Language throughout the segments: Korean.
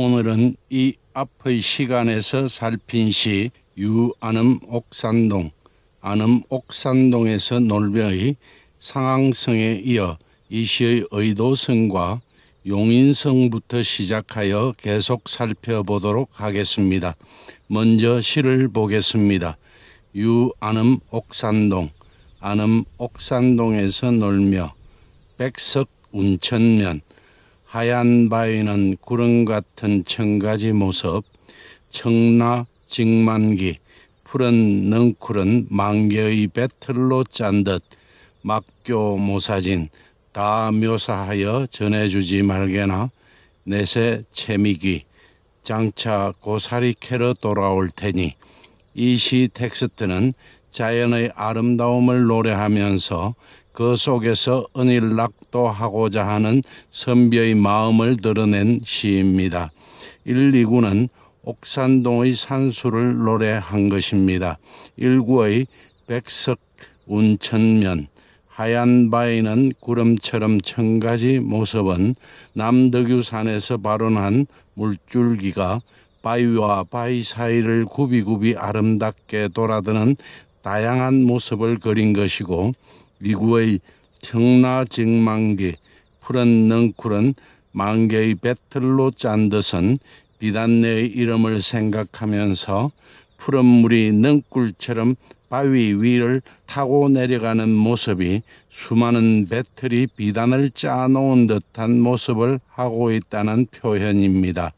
오늘은 이 앞의 시간에서 살핀 시 유안음 옥산동, 안음 옥산동에서 놀벼의 상황성에 이어 이 시의 의도성과 용인성부터 시작하여 계속 살펴보도록 하겠습니다. 먼저 시를 보겠습니다. 유안음 옥산동, 안음 옥산동에서 놀며 백석 운천면, 하얀 바위는 구름 같은 청가지 모습, 청나 직만기, 푸른 능쿨은 만개의 배틀로 짠 듯 막교 모사진 다 묘사하여 전해주지 말게나 내세 채미기 장차 고사리 캐러 돌아올 테니 이 시 텍스트는 자연의 아름다움을 노래하면서 그 속에서 은일락도 하고자 하는 선비의 마음을 드러낸 시입니다. 1, 2구는 옥산동의 산수를 노래한 것입니다. 1구의 백석 운천면 하얀 바위는 구름처럼 청가지 모습은 남덕유산에서 발원한 물줄기가 바위와 바위 사이를 굽이굽이 아름답게 돌아드는 다양한 모습을 그린 것이고 미국의 청나증만기 푸른 능쿨은 만개의 배틀로 짠 듯은 비단내의 이름을 생각하면서 푸른 물이 능굴처럼 바위 위를 타고 내려가는 모습이 수많은 배틀이 비단을 짜놓은 듯한 모습을 하고 있다는 표현입니다.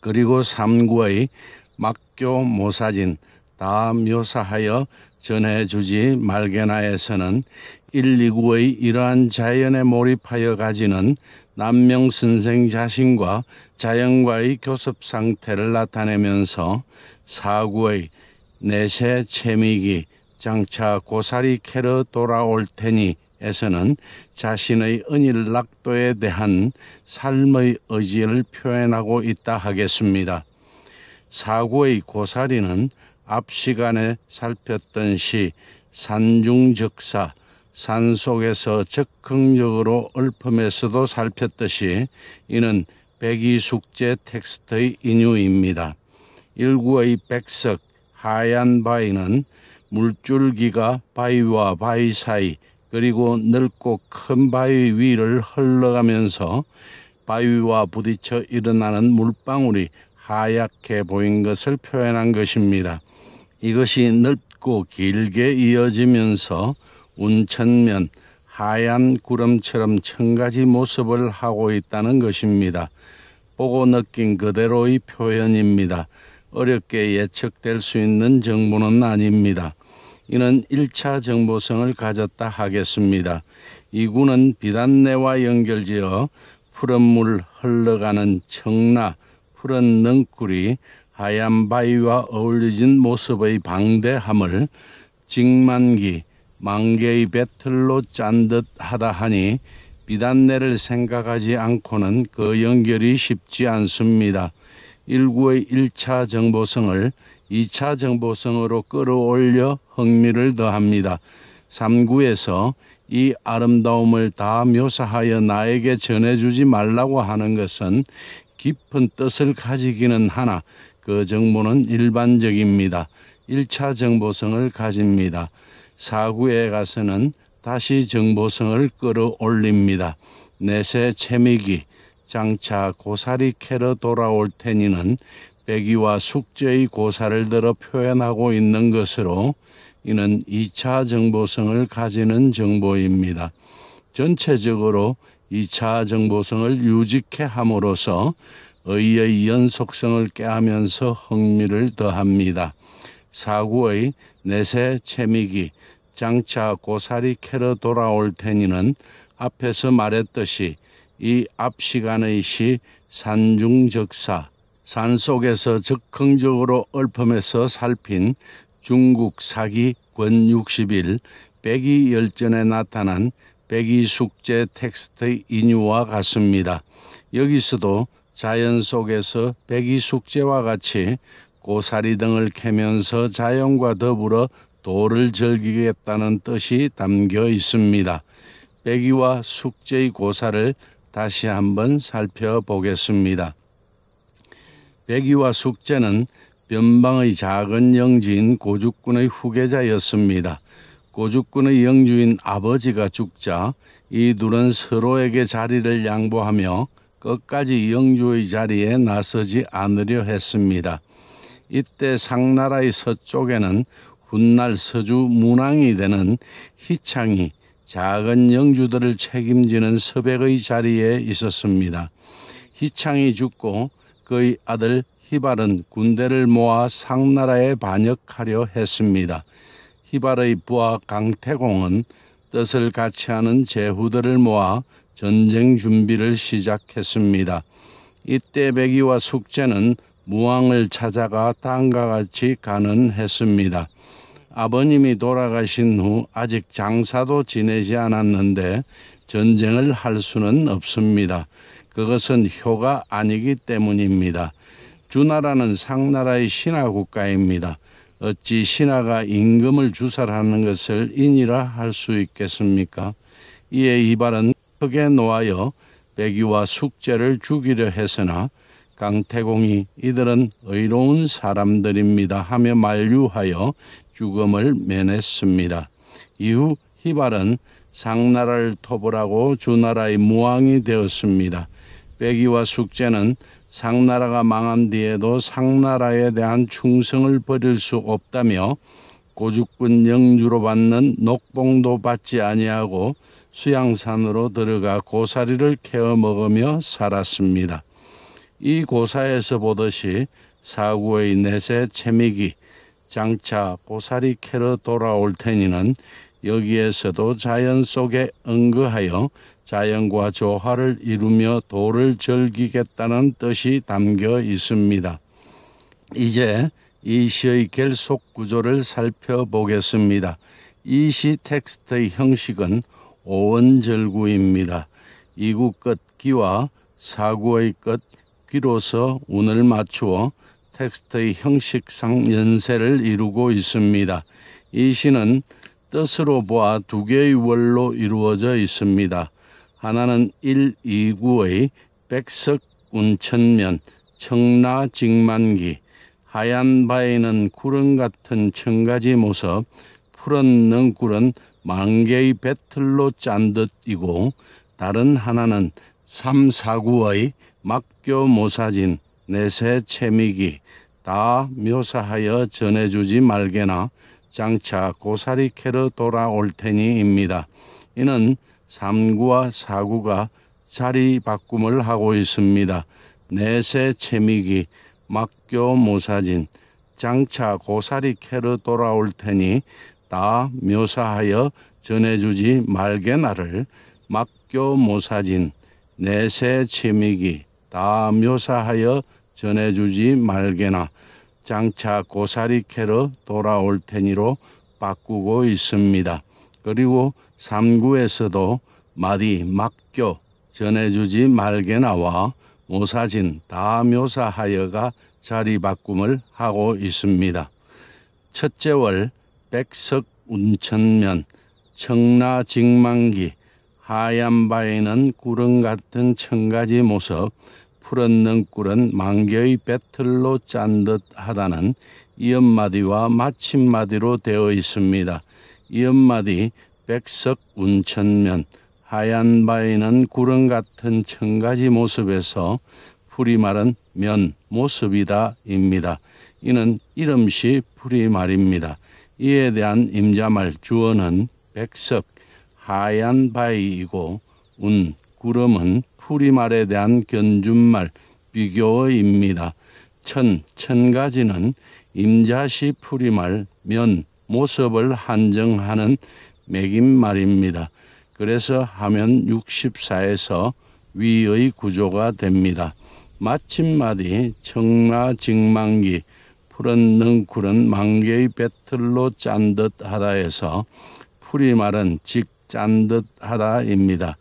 그리고 3구의 막교 모사진 다 묘사하여 전해주지 말게나에서는 129의 이러한 자연에 몰입하여 가지는 남명 선생 자신과 자연과의 교섭 상태를 나타내면서 사구의 내세 채미기 장차 고사리 캐러 돌아올 테니 에서는 자신의 은일낙도에 대한 삶의 의지를 표현하고 있다 하겠습니다. 사구의 고사리는 앞 시간에 살폈던 시 산중적사 산 속에서 적극적으로 얼품에서도 살폈듯이 이는 백이숙제 텍스트의 인유입니다. 일구의 백석 하얀 바위는 물줄기가 바위와 바위 사이 그리고 넓고 큰 바위 위를 흘러가면서 바위와 부딪혀 일어나는 물방울이 하얗게 보인 것을 표현한 것입니다. 이것이 넓고 길게 이어지면서 운천면 하얀 구름처럼 천가지 모습을 하고 있다는 것입니다. 보고 느낀 그대로의 표현입니다. 어렵게 예측될 수 있는 정보는 아닙니다. 이는 1차 정보성을 가졌다 하겠습니다. 이구는 비단내와 연결지어 푸른 물 흘러가는 청라, 푸른 능굴이 하얀 바위와 어울리진 모습의 방대함을 직만기 만개의 배틀로 짠듯 하다 하니 비단내를 생각하지 않고는 그 연결이 쉽지 않습니다. 일구의 1차 정보성을 2차 정보성으로 끌어올려 흥미를 더합니다. 3구에서 이 아름다움을 다 묘사하여 나에게 전해주지 말라고 하는 것은 깊은 뜻을 가지기는 하나 그 정보는 일반적입니다. 1차 정보성을 가집니다. 사구에 가서는 다시 정보성을 끌어올립니다. 내세 채미기, 장차 고사리 캐러 돌아올 테니는 배기와 숙제의 고사를 들어 표현하고 있는 것으로 이는 2차 정보성을 가지는 정보입니다. 전체적으로 2차 정보성을 유지케 함으로써 의의 연속성을 깨하면서 흥미를 더합니다. 사구의 내세 채미기 장차 고사리 캐러 돌아올 테니는 앞에서 말했듯이 이 앞 시간의 시 산중적사 산속에서 즉흥적으로 얼품에서 살핀 중국 사기 권61 백이 열전에 나타난 백이 숙제 텍스트의 인유와 같습니다. 여기서도 자연 속에서 백이숙제와 같이 고사리 등을 캐면서 자연과 더불어 도를 즐기겠다는 뜻이 담겨 있습니다. 백이와 숙제의 고사를 다시 한번 살펴보겠습니다. 백이와 숙제는 변방의 작은 영지인 고죽군의 후계자였습니다. 고죽군의 영주인 아버지가 죽자 이 둘은 서로에게 자리를 양보하며 끝까지 영주의 자리에 나서지 않으려 했습니다. 이때 상나라의 서쪽에는 훗날 서주 문왕이 되는 희창이 작은 영주들을 책임지는 서백의 자리에 있었습니다. 희창이 죽고 그의 아들 히발은 군대를 모아 상나라에 반역하려 했습니다. 히발의 부하 강태공은 뜻을 같이 하는 제후들을 모아 전쟁 준비를 시작했습니다. 이때 백이와 숙제는 무왕을 찾아가 땅과 같이 가는했습니다. 아버님이 돌아가신 후 아직 장사도 지내지 않았는데 전쟁을 할 수는 없습니다. 그것은 효가 아니기 때문입니다. 주나라는 상나라의 신하 국가입니다. 어찌 신하가 임금을 주살하는 것을 인이라 할 수 있겠습니까? 이에 이발은 흙에 놓아여 배기와 숙제를 주기려 했으나 강태공이 이들은 의로운 사람들입니다 하며 만류하여 죽음을 면했습니다. 이후 히발은 상나라를 토벌하고 주나라의 무왕이 되었습니다. 빼기와 숙제는 상나라가 망한 뒤에도 상나라에 대한 충성을 버릴 수 없다며 고죽군 영주로 받는 녹봉도 받지 아니하고 수양산으로 들어가 고사리를 캐어 먹으며 살았습니다. 이 고사에서 보듯이 사구의 내세 채미기 장차 보살이 캐러 돌아올 테니는 여기에서도 자연 속에 응거하여 자연과 조화를 이루며 도를 즐기겠다는 뜻이 담겨 있습니다. 이제 이 시의 결속 구조를 살펴보겠습니다. 이 시 텍스트의 형식은 오원절구입니다. 이국 끝 기와 사구의 끝 귀로서 운을 맞추어 텍스트의 형식상 연세를 이루고 있습니다. 이 시는 뜻으로 보아 두 개의 월로 이루어져 있습니다. 하나는 1, 2구의 백석 운천면 청라 직만기 하얀 바에는 구름 같은 청가지 모습 푸른 능구은 만개의 배틀로 짠 듯이고 다른 하나는 삼사구의 막교 모사진 내세 채미기 다 묘사하여 전해주지 말게나 장차 고사리 캐러 돌아올 테니입니다. 이는 삼구와사구가 자리 바꿈을 하고 있습니다. 내세 채미기, 막교 모사진, 장차 고사리 캐러 돌아올 테니 다 묘사하여 전해주지 말게나를 막교모사진 내세 치미기다 묘사하여 전해주지 말게나 장차 고사리 캐러 돌아올 테니로 바꾸고 있습니다. 그리고 3구에서도 마디 막교 전해주지 말게나와 모사진 다 묘사하여가 자리 바꿈을 하고 있습니다. 첫째 월 백석 운천면, 청라 직망기, 하얀 바위는 구름 같은 청가지 모습, 푸른 능굴은 만개의 배틀로 짠듯 하다는 이엄마디와 마침마디로 되어 있습니다. 이엄마디 백석 운천면, 하얀 바위는 구름 같은 청가지 모습에서 풀이말은 면, 모습이다입니다. 이는 이름시 풀이말입니다. 이에 대한 임자말 주어는 백석 하얀 바위이고 운 구름은 푸리말에 대한 견준말 비교어입니다. 천 천가지는 임자시 푸리말 면 모습을 한정하는 매김말입니다. 그래서 하면 64에서 위의 구조가 됩니다. 마침마디 청라직망기 푸른 능쿨은 만개의 배틀로 짠 듯하다 에서 푸리 말은 직짠 듯하다입니다.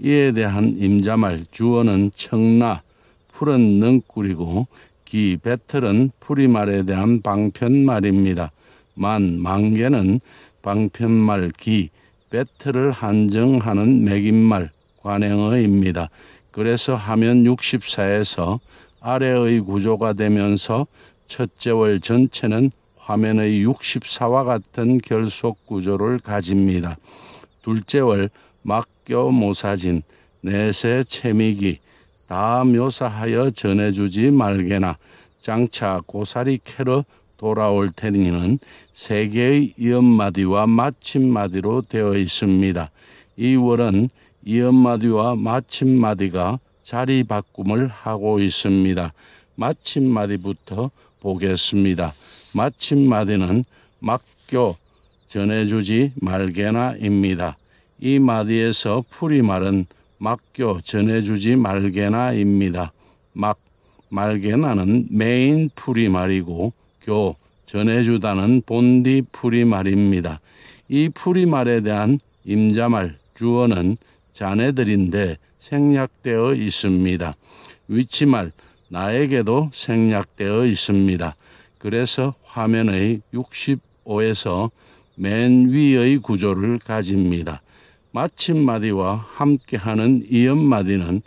이에 대한 임자말 주어는 청나 푸른 능꿀이고 기 배틀은 푸리말에 대한 방편말입니다. 만 만개는 방편말 기 배틀을 한정하는 맥임말 관행어입니다. 그래서 하면 64에서 아래의 구조가 되면서 첫째 월 전체는 화면의 64와 같은 결속 구조를 가집니다. 둘째 월 막교 모사진, 내세 채미기 다 묘사하여 전해주지 말게나 장차 고사리 캐러 돌아올 테니는 세 개의 이음마디와 마침마디로 되어 있습니다. 이 월은 이음마디와 마침마디가 자리 바꿈을 하고 있습니다. 마침마디부터 보겠습니다. 마침 마디는 막교 전해주지 말게나입니다. 이 마디에서 풀이 말은 막교 전해주지 말게나입니다. 막 말게나는 메인 풀이 말이고 교 전해주다는 본디 풀이 말입니다. 이 풀이 말에 대한 임자말 주어는 자네들인데 생략되어 있습니다. 위치말 나에게도 생략되어 있습니다. 그래서 화면의 65에서 맨 위의 구조를 가집니다. 마침마디와 함께하는 이음마디는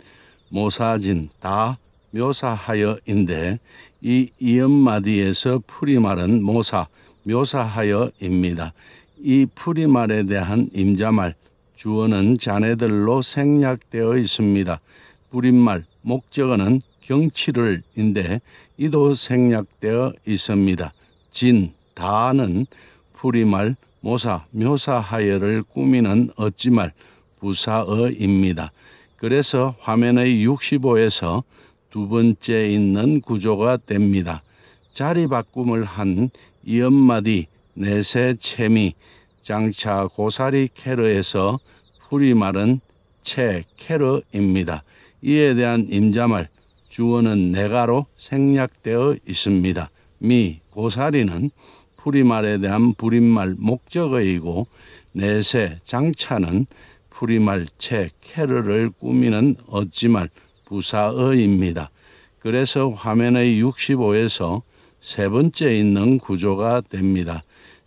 모사진, 다, 묘사하여인데 이 이음마디에서 프리말은 모사, 묘사하여입니다. 이 프리말에 대한 임자말, 주어는 자네들로 생략되어 있습니다. 뿌림말 목적어는 경치를 인데 이도 생략되어 있습니다. 진, 다는 풀이말, 모사, 묘사하여를 꾸미는 어찌말, 부사어입니다. 그래서 화면의 65에서 두 번째 있는 구조가 됩니다. 자리 바꿈을 한 이엄마디, 내세 채미, 장차 고사리 캐러에서 풀이말은 채 캐러입니다. 이에 대한 임자말 주어는 내가로 생략되어 있습니다. 미, 고사리는 풀이말에 대한 불임말 목적어이고 내세, 장차는 풀이말 채, 캐르를 꾸미는 어찌말 부사어입니다. 그래서 화면의 65에서 세 번째 있는 구조가 됩니다.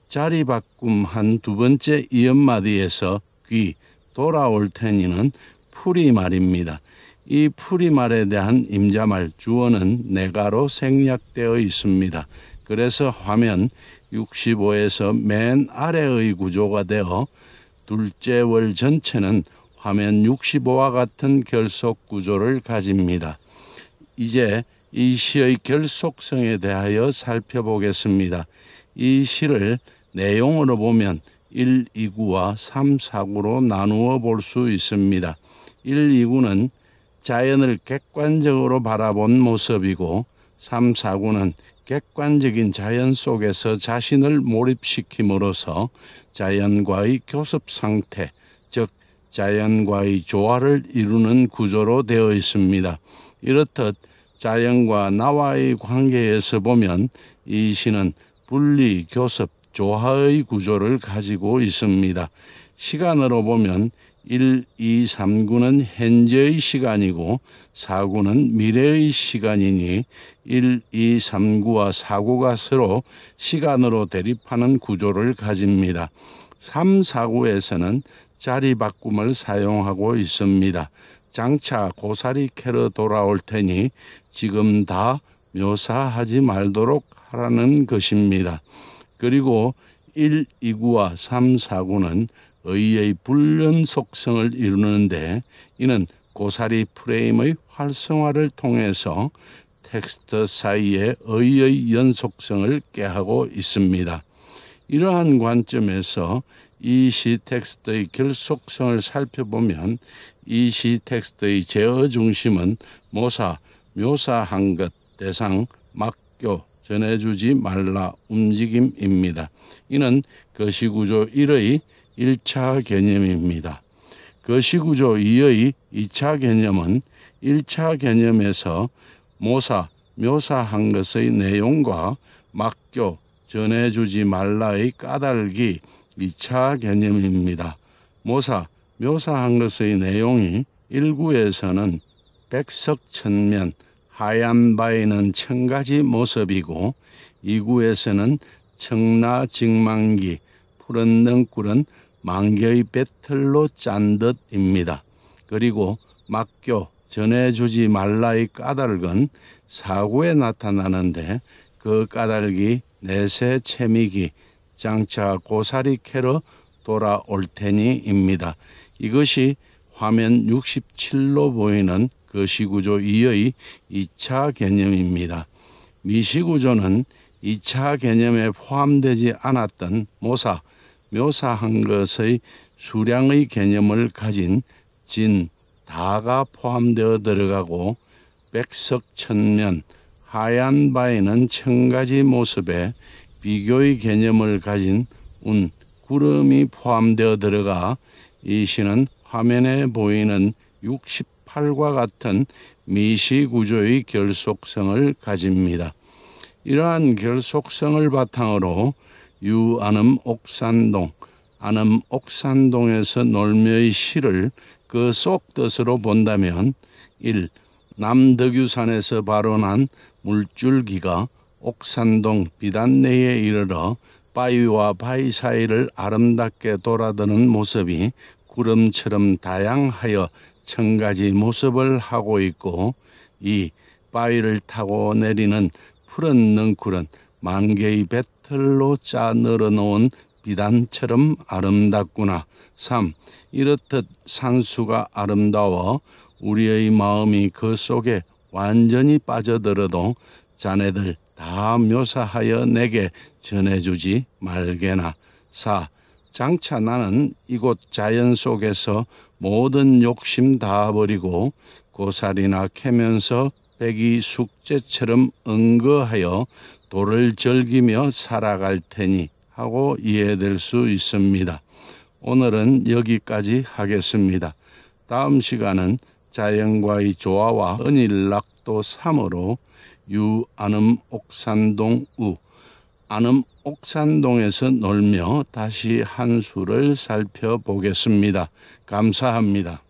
자리 바꿈 한 두 번째 이음마디에서 귀, 돌아올 테니는 풀이 말입니다. 이프리말에 대한 임자말 주어는 내가로 생략되어 있습니다. 그래서 화면 65에서 맨 아래의 구조가 되어 둘째 월 전체는 화면 65와 같은 결속 구조를 가집니다. 이제 이 시의 결속성에 대하여 살펴보겠습니다. 이 시를 내용으로 보면 1, 2구와 3, 4구로 나누어 볼 수 있습니다. 1, 2구는 자연을 객관적으로 바라본 모습이고 3, 4구는 객관적인 자연 속에서 자신을 몰입시킴으로써 자연과의 교섭 상태, 즉 자연과의 조화를 이루는 구조로 되어 있습니다. 이렇듯 자연과 나와의 관계에서 보면 이 시는 분리, 교섭, 조화의 구조를 가지고 있습니다. 시간으로 보면 1, 2, 3구는 현재의 시간이고 4구는 미래의 시간이니 1, 2, 3구와 4구가 서로 시간으로 대립하는 구조를 가집니다. 3, 4구에서는 자리 바꿈을 사용하고 있습니다. 장차 고사리 캐러 돌아올 테니 지금 다 묘사하지 말도록 하라는 것입니다. 그리고 1, 2구와 3, 4구는 의의 불륜 속성을 이루는데 이는 고사리 프레임의 활성화를 통해서 텍스트 사이의 의의 연속성을 깨하고 있습니다. 이러한 관점에서 이 시 텍스트의 결속성을 살펴보면 이 시 텍스트의 제어 중심은 모사, 묘사한 것, 대상, 막교, 전해주지 말라, 움직임입니다. 이는 거시구조 1의 1차 개념입니다. 거시구조 그 2의 2차 개념은 1차 개념에서 모사, 묘사한 것의 내용과 막교, 전해주지 말라의 까닭이 2차 개념입니다. 모사, 묘사한 것의 내용이 1구에서는 백석천면, 하얀 바에는 천가지 모습이고 2구에서는 청나직망기, 푸른 능굴은 만개의 배틀로 짠 듯입니다. 그리고 막교 전해주지 말라의 까닭은 사고에 나타나는데 그 까닭이 내세 채미기 장차 고사리 캐러 돌아올 테니입니다. 이것이 화면 67로 보이는 그 시구조 2의 2차 개념입니다. 미시구조는 2차 개념에 포함되지 않았던 모사, 묘사한 것의 수량의 개념을 가진 진, 다가 포함되어 들어가고 백석천면, 하얀 바에는 천가지 모습에 비교의 개념을 가진 운, 구름이 포함되어 들어가 이 시는 화면에 보이는 68과 같은 미시 구조의 결속성을 가집니다. 이러한 결속성을 바탕으로 유안음 옥산동, 안음 옥산동에서 놀며의 시를 그 속 뜻으로 본다면 1. 남덕유산에서 발원한 물줄기가 옥산동 비단내에 이르러 바위와 바위 사이를 아름답게 돌아드는 모습이 구름처럼 다양하여 천가지 모습을 하고 있고 2. 바위를 타고 내리는 푸른 능구은 만개의 배틀로 짜늘어 놓은 비단처럼 아름답구나. 3. 이렇듯 산수가 아름다워 우리의 마음이 그 속에 완전히 빠져들어도 자네들 다 묘사하여 내게 전해주지 말게나. 4. 장차 나는 이곳 자연 속에서 모든 욕심 다 버리고 고사리나 캐면서 백이 숙제처럼 응거하여 도를 즐기며 살아갈 테니 하고 이해될 수 있습니다. 오늘은 여기까지 하겠습니다. 다음 시간은 자연과의 조화와 은일락도 3으로 유 안음 옥산동 우 안음 옥산동에서 놀며 다시 한 수를 살펴보겠습니다. 감사합니다.